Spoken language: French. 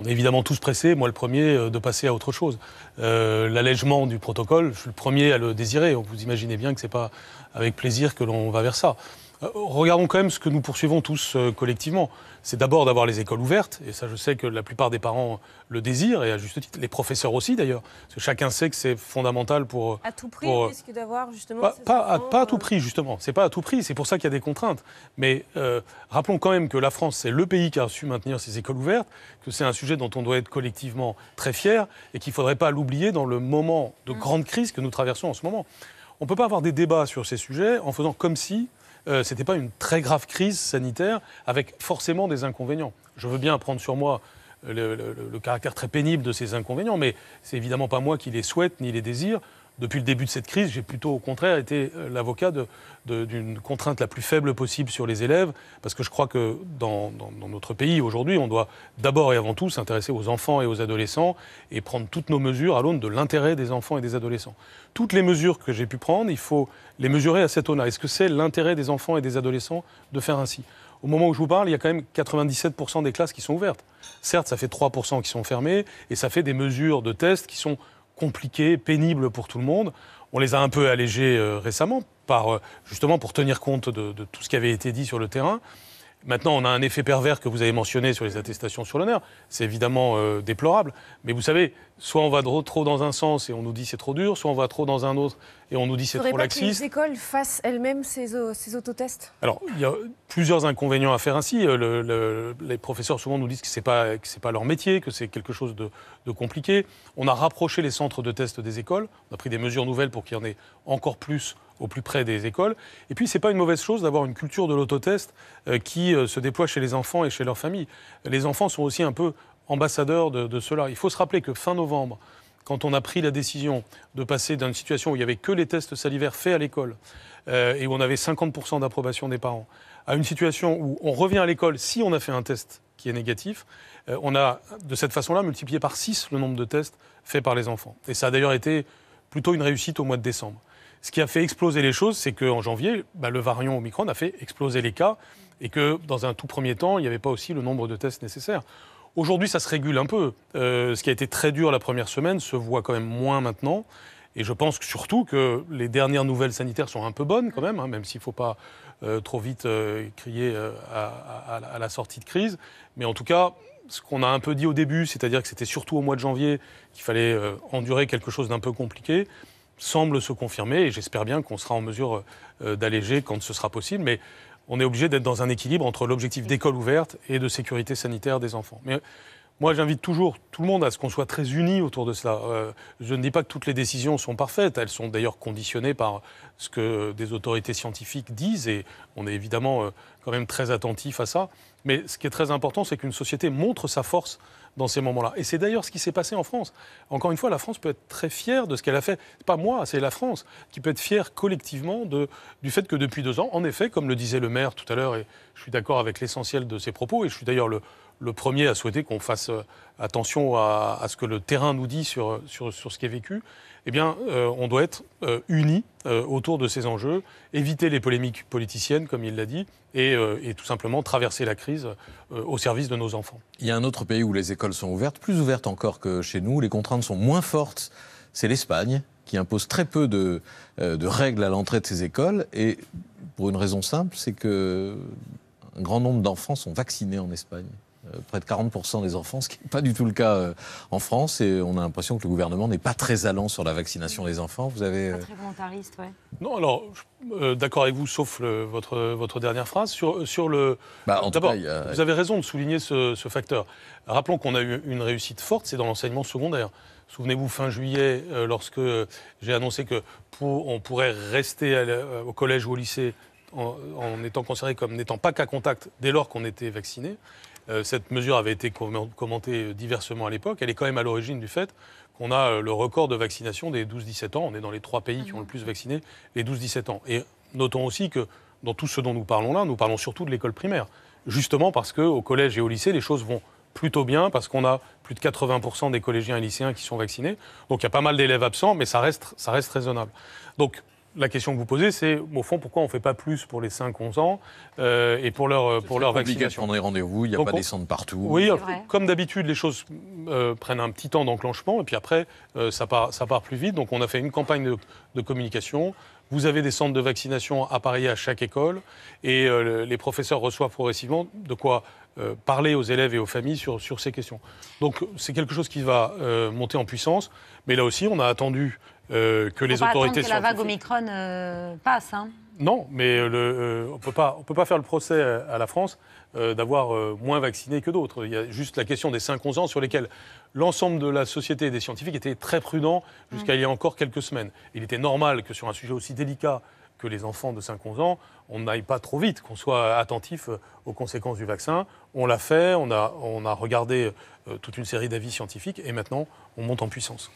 on est évidemment tous pressés, moi le premier, euh, de passer à autre chose. Euh, l'allègement du protocole, je suis le premier à le désirer. Vous imaginez bien que ce n'est pas avec plaisir que l'on va vers ça. Euh, regardons quand même ce que nous poursuivons tous euh, collectivement. C'est d'abord d'avoir les écoles ouvertes, et ça je sais que la plupart des parents euh, le désirent, et à juste titre, les professeurs aussi d'ailleurs, que chacun sait que c'est fondamental pour... À tout prix, justement... Pas, à, tout prix, justement, c'est pas à tout prix, c'est pour ça qu'il y a des contraintes. Mais rappelons quand même que la France, c'est le pays qui a su maintenir ses écoles ouvertes, que c'est un sujet dont on doit être collectivement très fier, et qu'il ne faudrait pas l'oublier dans le moment de mm. grande crise que nous traversons en ce moment. On ne peut pas avoir des débats sur ces sujets en faisant comme si euh, ce n'était pas une très grave crise sanitaire avec forcément des inconvénients. Je veux bien prendre sur moi euh, le, le caractère très pénible de ces inconvénients, mais c'est évidemment pas moi qui les souhaite ni les désire depuis le début de cette crise, j'ai plutôt au contraire été euh, l'avocat d'une contrainte la plus faible possible sur les élèves, parce que je crois que dans, notre pays aujourd'hui, on doit d'abord et avant tout s'intéresser aux enfants et aux adolescents et prendre toutes nos mesures à l'aune de l'intérêt des enfants et des adolescents. Toutes les mesures que j'ai pu prendre, il faut les mesurer à cet aune-là. Est-ce que c'est l'intérêt des enfants et des adolescents de faire ainsi au moment où je vous parle, il y a quand même 97% des classes qui sont ouvertes. Certes, ça fait 3% qui sont fermées, et ça fait des mesures de tests qui sont compliqués, pénibles pour tout le monde. On les a un peu allégés euh, récemment, par, euh, justement pour tenir compte de tout ce qui avait été dit sur le terrain. Maintenant, on a un effet pervers que vous avez mentionné sur les attestations sur l'honneur. C'est évidemment euh, déplorable. Mais vous savez, soit on va trop dans un sens et on nous dit c'est trop dur, soit on va trop dans un autre et on nous dit c'est trop pas ce Que les écoles fassent elles-mêmes ces, autotests Alors, il y a plusieurs inconvénients à faire ainsi. Euh, les professeurs souvent nous disent que ce n'est pas, leur métier, que c'est quelque chose de, de, compliqué. On a rapproché les centres de tests des écoles. On a pris des mesures nouvelles pour qu'il y en ait encore plus au plus près des écoles. Et puis, ce n'est pas une mauvaise chose d'avoir une culture de l'autotest euh, qui euh, se déploie chez les enfants et chez leurs familles. Les enfants sont aussi un peu ambassadeurs de, cela. Il faut se rappeler que fin novembre, quand on a pris la décision de passer d'une situation où il n'y avait que les tests salivaires faits à l'école euh, et où on avait 50% d'approbation des parents, à une situation où on revient à l'école si on a fait un test qui est négatif, on a de cette façon-là multiplié par 6 le nombre de tests faits par les enfants. Et ça a d'ailleurs été plutôt une réussite au mois de décembre. Ce qui a fait exploser les choses, c'est qu'en janvier, bah, le variant Omicron a fait exploser les cas et que dans un tout premier temps, il n'y avait pas aussi le nombre de tests nécessaires. Aujourd'hui, ça se régule un peu. Euh, ce qui a été très dur la première semaine se voit quand même moins maintenant. Et je pense surtout que les dernières nouvelles sanitaires sont un peu bonnes quand même, hein, même s'il ne faut pas euh, trop vite euh, crier à, à la sortie de crise. Mais en tout cas, ce qu'on a un peu dit au début, c'est-à-dire que c'était surtout au mois de janvier qu'il fallait endurer quelque chose d'un peu compliqué semble se confirmer et j'espère bien qu'on sera en mesure euh, d'alléger quand ce sera possible. Mais on est obligé d'être dans un équilibre entre l'objectif d'école ouverte et de sécurité sanitaire des enfants. Mais euh, moi, j'invite toujours tout le monde à ce qu'on soit très unis autour de cela. Euh, je ne dis pas que toutes les décisions sont parfaites. Elles sont d'ailleurs conditionnées par ce que des autorités scientifiques disent et on est évidemment quand même très attentif à ça. Mais ce qui est très important, c'est qu'une société montre sa force dans ces moments-là. Et c'est d'ailleurs ce qui s'est passé en France. Encore une fois, la France peut être très fière de ce qu'elle a fait. Pas moi, c'est la France qui peut être fière collectivement de, du fait que depuis deux ans, en effet, comme le disait le maire tout à l'heure, et je suis d'accord avec l'essentiel de ses propos, et je suis d'ailleurs le, le premier à souhaiter qu'on fasse euh, attention à, ce que le terrain nous dit sur, sur, ce qui est vécu, eh bien, euh, on doit être euh, unis autour de ces enjeux, éviter les polémiques politiciennes, comme il l'a dit, et, tout simplement traverser la crise au service de nos enfants. Il y a un autre pays où les écoles sont ouvertes, plus ouvertes encore que chez nous, les contraintes sont moins fortes, c'est l'Espagne, qui impose très peu de, règles à l'entrée de ses écoles, et pour une raison simple, c'est que un grand nombre d'enfants sont vaccinés en Espagne. Euh, près de 40% des enfants, ce qui n'est pas du tout le cas euh, en France. Et on a l'impression que le gouvernement n'est pas très allant sur la vaccination des enfants. Vous avez... Pas euh, très volontariste, oui. Non, alors, d'accord avec vous, sauf votre, votre dernière phrase. Sur, sur le... Bah, D'abord, vous avez raison de souligner ce, facteur. Rappelons qu'on a eu une réussite forte, c'est dans l'enseignement secondaire. Souvenez-vous, fin juillet, lorsque j'ai annoncé que pour, on pourrait rester au collège ou au lycée en, en étant considéré comme n'étant pas qu'à contact dès lors qu'on était vacciné, euh, cette mesure avait été commentée euh, diversement à l'époque. Elle est quand même à l'origine du fait qu'on a euh, le record de vaccination des 12-17 ans. On est dans les trois pays qui ont le plus vacciné les 12-17 ans. Et notons aussi que dans tout ce dont nous parlons là, nous parlons surtout de l'école primaire. Justement parce qu'au collège et au lycée, les choses vont plutôt bien parce qu'on a plus de 80% des collégiens et lycéens qui sont vaccinés. Donc il y a pas mal d'élèves absents, mais ça reste, ça reste raisonnable. Donc la question que vous posez, c'est au fond pourquoi on ne fait pas plus pour les 5-11 ans euh, et pour leur, pour leur vaccination. de rendez-vous, il n'y a pas des centres partout. Oui, comme d'habitude, les choses euh, prennent un petit temps d'enclenchement et puis après, euh, ça, part, ça part plus vite. Donc on a fait une campagne de, communication. Vous avez des centres de vaccination appareillés à chaque école et les professeurs reçoivent progressivement de quoi parler aux élèves et aux familles sur, sur ces questions. Donc c'est quelque chose qui va monter en puissance, mais là aussi on a attendu euh, que les autorités. Que la vague Omicron euh, passe. Hein. Non, mais euh, on ne peut pas faire le procès à la France d'avoir moins vacciné que d'autres. Il y a juste la question des 5-11 ans sur lesquels l'ensemble de la société et des scientifiques étaient très prudents jusqu'à mm. il y a encore quelques semaines. Il était normal que sur un sujet aussi délicat que les enfants de 5-11 ans, on n'aille pas trop vite, qu'on soit attentif aux conséquences du vaccin. On l'a fait, on a regardé toute une série d'avis scientifiques et maintenant on monte en puissance.